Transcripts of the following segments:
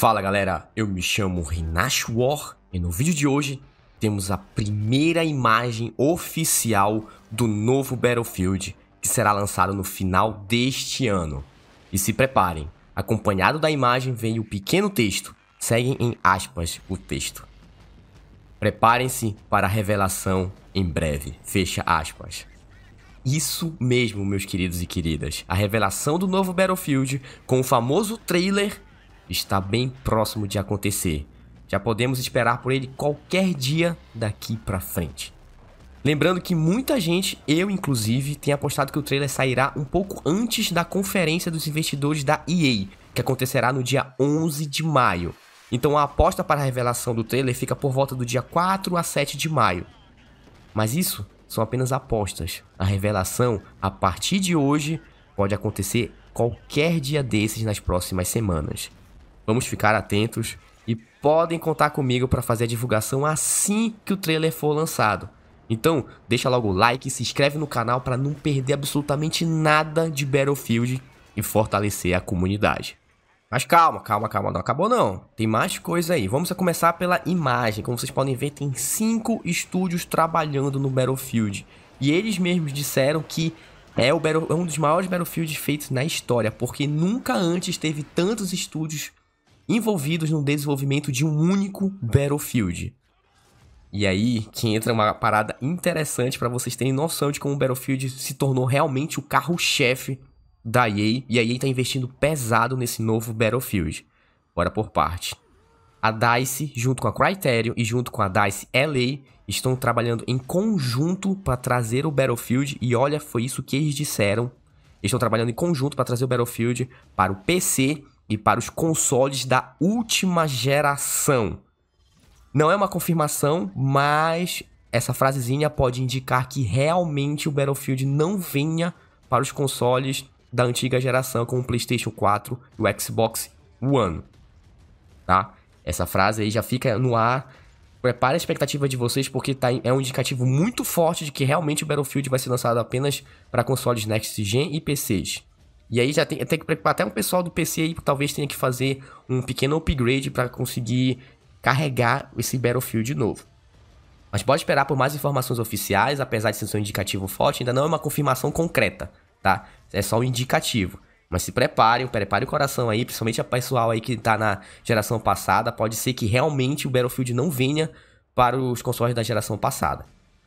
Fala galera, eu me chamo Rinash War e no vídeo de hoje temos a primeira imagem oficial do novo Battlefield que será lançado no final deste ano. E se preparem, acompanhado da imagem vem o pequeno texto, seguem em aspas o texto. Preparem-se para a revelação em breve, fecha aspas. Isso mesmo, meus queridos e queridas, a revelação do novo Battlefield com o famoso trailer está bem próximo de acontecer. Já podemos esperar por ele qualquer dia daqui para frente. Lembrando que muita gente, eu inclusive, tem apostado que o trailer sairá um pouco antes da conferência dos investidores da EA, que acontecerá no dia 11 de maio. Então a aposta para a revelação do trailer fica por volta do dia 4 a 7 de maio. Mas isso são apenas apostas. A revelação, a partir de hoje, pode acontecer qualquer dia desses nas próximas semanas. Vamos ficar atentos e podem contar comigo para fazer a divulgação assim que o trailer for lançado. Então, deixa logo o like e se inscreve no canal para não perder absolutamente nada de Battlefield e fortalecer a comunidade. Mas calma, calma, calma, não acabou não. Tem mais coisa aí. Vamos começar pela imagem. Como vocês podem ver, tem cinco estúdios trabalhando no Battlefield. E eles mesmos disseram que é, o Battle, é um dos maiores Battlefields feitos na história, porque nunca antes teve tantos estúdios envolvidos no desenvolvimento de um único Battlefield. E aí que entra uma parada interessante para vocês terem noção de como o Battlefield se tornou realmente o carro-chefe da EA, e a EA está investindo pesado nesse novo Battlefield. Bora por parte. A DICE, junto com a Criterion e junto com a DICE LA, estão trabalhando em conjunto para trazer o Battlefield, e olha, foi isso que eles disseram. Eles estão trabalhando em conjunto para trazer o Battlefield para o PC e para os consoles da última geração. Não é uma confirmação, mas essa frasezinha pode indicar que realmente o Battlefield não venha para os consoles da antiga geração, como o PlayStation 4 e o Xbox One. Tá? Essa frase aí já fica no ar. Prepare a expectativa de vocês, porque tá, é um indicativo muito forte de que realmente o Battlefield vai ser lançado apenas para consoles Next Gen e PCs. E aí já tem, tem que preocupar até um pessoal do PC aí que talvez tenha que fazer um pequeno upgrade para conseguir carregar esse Battlefield de novo. Mas pode esperar por mais informações oficiais, apesar de ser um indicativo forte, ainda não é uma confirmação concreta, tá? É só um indicativo. Mas se preparem, prepare o coração aí, principalmente a pessoal aí que tá na geração passada, pode ser que realmente o Battlefield não venha para os consoles da geração passada.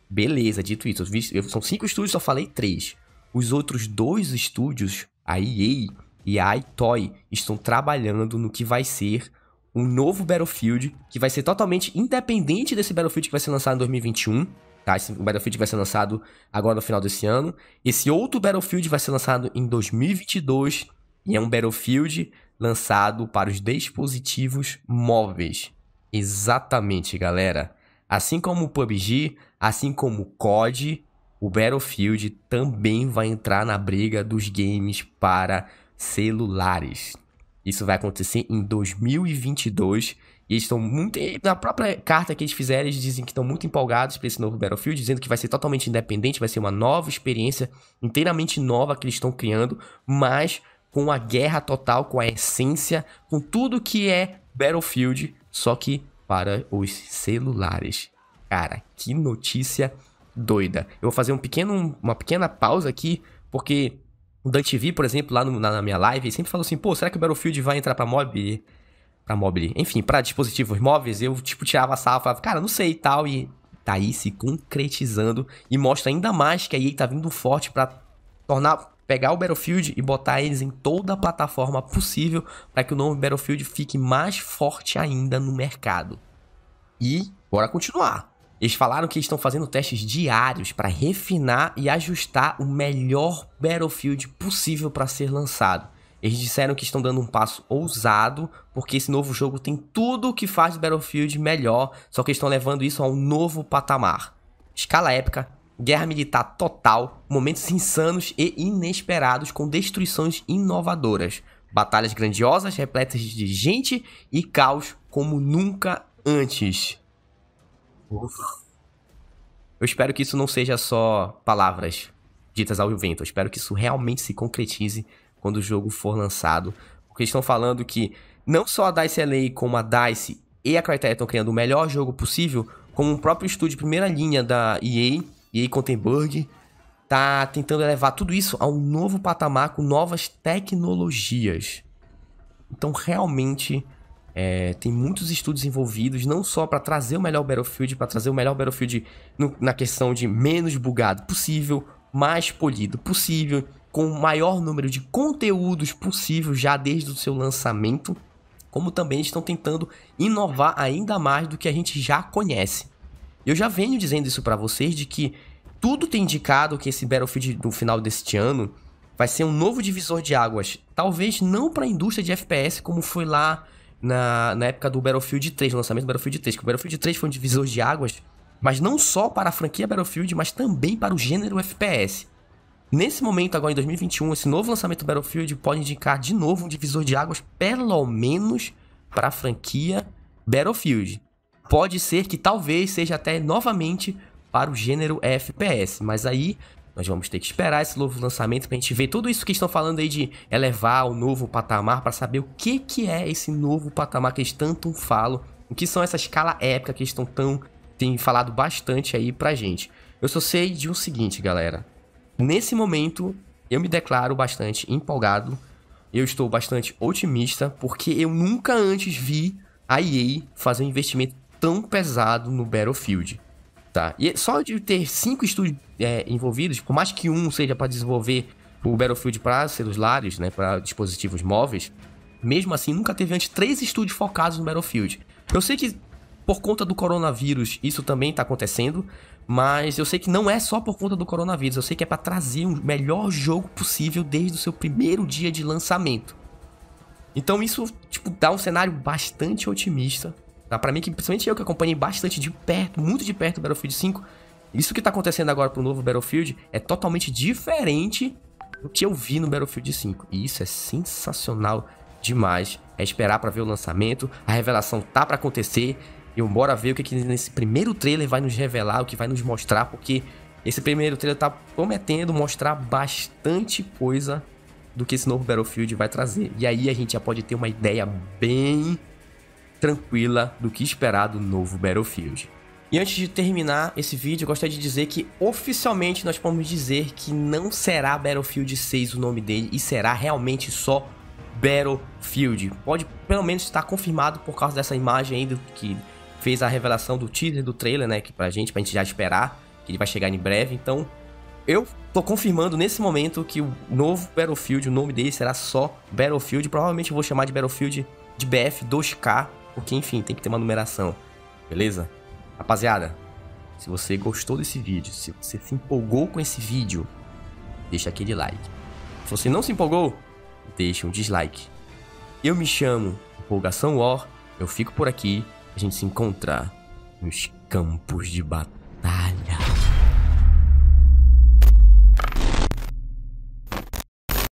Beleza, dito isso, eu, são cinco estúdios, só falei três. Os outros dois estúdios a EA e a iToy estão trabalhando no que vai ser um novo Battlefield, que vai ser totalmente independente desse Battlefield que vai ser lançado em 2021. Tá, esse, Battlefield vai ser lançado agora no final desse ano. Esse outro Battlefield vai ser lançado em 2022 e é um Battlefield lançado para os dispositivos móveis. Exatamente, galera. Assim como o PUBG, assim como o COD, o Battlefield também vai entrar na briga dos games para celulares. Isso vai acontecer em 2022. E eles estão muito. Na própria carta que eles fizeram, eles dizem que estão muito empolgados para esse novo Battlefield, dizendo que vai ser totalmente independente, vai ser uma nova experiência, inteiramente nova que eles estão criando, mas com a guerra total, com a essência, com tudo que é Battlefield, só que para os celulares. Cara, que notícia doida. Eu vou fazer um pequeno, uma pequena pausa aqui, porque o Dante V, por exemplo, lá no, na, na, minha live, sempre falou assim, pô, será que o Battlefield vai entrar pra mob? Pra mobile, enfim, para dispositivos móveis, eu, tipo, tirava a sala, falava, cara, não sei e tal, e tá aí se concretizando e mostra ainda mais que a EA tá vindo forte para tornar pegar o Battlefield e botar eles em toda a plataforma possível para que o novo Battlefield fique mais forte ainda no mercado. E bora continuar. Eles falaram que estão fazendo testes diários para refinar e ajustar o melhor Battlefield possível para ser lançado. Eles disseram que estão dando um passo ousado, porque esse novo jogo tem tudo o que faz Battlefield melhor, só que estão levando isso a um novo patamar. Escala épica, guerra militar total, momentos insanos e inesperados com destruições inovadoras, batalhas grandiosas repletas de gente e caos como nunca antes. Eu espero que isso não seja só palavras ditas ao vento. Eu espero que isso realmente se concretize quando o jogo for lançado. Porque estão falando que não só a DICE LA, como a DICE e a Crytek estão criando o melhor jogo possível, como o próprio estúdio primeira linha da EA, EA Contenberg, tá tentando elevar tudo isso a um novo patamar com novas tecnologias. Então, realmente, é, tem muitos estudos envolvidos, não só para trazer o melhor Battlefield, para trazer o melhor Battlefield no, na questão de menos bugado possível, mais polido possível, com o maior número de conteúdos possível já desde o seu lançamento, como também estão tentando inovar ainda mais do que a gente já conhece. Eu já venho dizendo isso para vocês de que tudo tem indicado que esse Battlefield no final deste ano vai ser um novo divisor de águas, talvez não para a indústria de FPS como foi lá na, na época do Battlefield 3, no lançamento do Battlefield 3, que o Battlefield 3 foi um divisor de águas, mas não só para a franquia Battlefield, mas também para o gênero FPS. Nesse momento, agora em 2021, esse novo lançamento do Battlefield pode indicar de novo um divisor de águas, pelo menos para a franquia Battlefield. Pode ser que talvez seja até novamente para o gênero FPS, mas aí nós vamos ter que esperar esse novo lançamento para a gente ver tudo isso que estão falando aí de elevar o novo patamar para saber o que, que é esse novo patamar que eles tanto falam, o que são essa escala épica que eles estão tão tem falado bastante aí pra gente. Eu só sei de um seguinte, galera. Nesse momento, eu me declaro bastante empolgado. Eu estou bastante otimista porque eu nunca antes vi a EA fazer um investimento tão pesado no Battlefield. Tá? E só de ter cinco estúdios é, envolvidos, por mais que um seja para desenvolver o Battlefield para celulares, né, para dispositivos móveis, mesmo assim nunca teve antes três estúdios focados no Battlefield. Eu sei que por conta do coronavírus isso também está acontecendo, mas eu sei que não é só por conta do coronavírus, eu sei que é para trazer o um melhor jogo possível desde o seu primeiro dia de lançamento. Então isso tipo dá um cenário bastante otimista Tá? Pra mim, que principalmente eu que acompanhei bastante de perto, muito de perto o Battlefield 5, isso que tá acontecendo agora pro novo Battlefield é totalmente diferente do que eu vi no Battlefield 5. E isso é sensacional demais. É esperar para ver o lançamento, a revelação tá para acontecer. E bora ver o que, que nesse primeiro trailer vai nos revelar, o que vai nos mostrar, porque esse primeiro trailer tá prometendo mostrar bastante coisa do que esse novo Battlefield vai trazer. E aí a gente já pode ter uma ideia bem tranquila do que esperar do novo Battlefield. E antes de terminar esse vídeo, eu gostaria de dizer que oficialmente nós podemos dizer que não será Battlefield 6 o nome dele e será realmente só Battlefield. Pode pelo menos estar confirmado por causa dessa imagem aí do, que fez a revelação do teaser do trailer, né, que pra gente, pra gente já esperar que ele vai chegar em breve. Então, eu tô confirmando nesse momento que o novo Battlefield, o nome dele será só Battlefield, provavelmente eu vou chamar de Battlefield de BF 2K porque enfim, tem que ter uma numeração, beleza? Rapaziada, se você gostou desse vídeo, se você se empolgou com esse vídeo, deixa aquele like. Se você não se empolgou, deixa um dislike. Eu me chamo Empolgação War, eu fico por aqui, a gente se encontra nos campos de batalha.